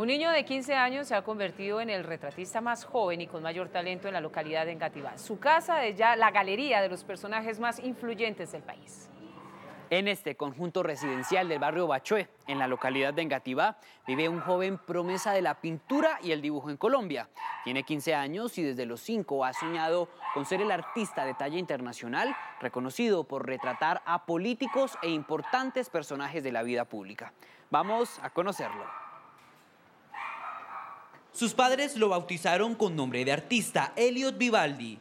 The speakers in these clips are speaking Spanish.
Un niño de 15 años se ha convertido en el retratista más joven y con mayor talento en la localidad de Engativá. Su casa es ya la galería de los personajes más influyentes del país. En este conjunto residencial del barrio Bachué, en la localidad de Engativá, vive un joven promesa de la pintura y el dibujo en Colombia. Tiene 15 años y desde los 5 ha soñado con ser el artista de talla internacional, reconocido por retratar a políticos e importantes personajes de la vida pública. Vamos a conocerlo. Sus padres lo bautizaron con nombre de artista, Elliot Vivaldi.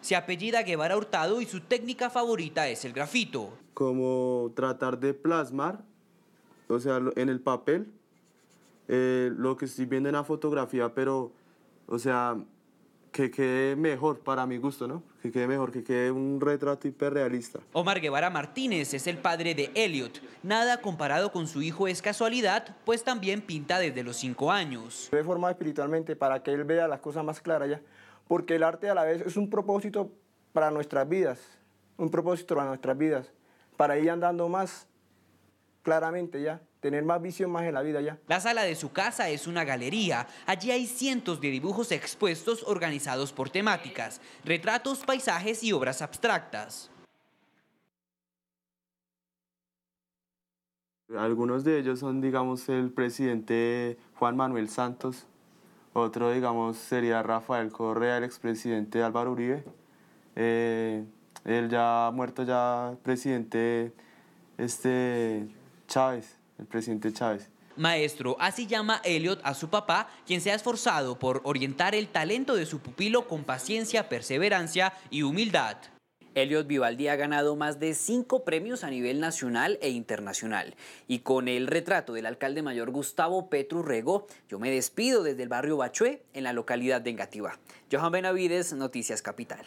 Se apellida Guevara Hurtado y su técnica favorita es el grafito. Como tratar de plasmar, o sea, en el papel, eh, lo que estoy viendo en la fotografía, pero, o sea, que quede mejor para mi gusto, ¿no? Que quede mejor, que quede un retrato hiperrealista. Omar Guevara Martínez es el padre de Elliot. Nada comparado con su hijo es casualidad, pues también pinta desde los cinco años. Me he formado espiritualmente para que él vea las cosas más claras ya, porque el arte a la vez es un propósito para nuestras vidas, un propósito para nuestras vidas, para ir andando más claramente ya, tener más visión más en la vida ya. La sala de su casa es una galería. Allí hay cientos de dibujos expuestos organizados por temáticas, retratos, paisajes y obras abstractas. Algunos de ellos son, digamos, el presidente Juan Manuel Santos, otro, digamos, sería Rafael Correa, el expresidente Álvaro Uribe, el eh, ya muerto ya presidente este, Chávez, el presidente Chávez. Maestro, así llama Elliot a su papá, quien se ha esforzado por orientar el talento de su pupilo con paciencia, perseverancia y humildad. Elliot Vivaldi ha ganado más de cinco premios a nivel nacional e internacional. Y con el retrato del alcalde mayor Gustavo Petru Rego, yo me despido desde el barrio Bachué, en la localidad de Engativá. Johan Benavides, Noticias Capital.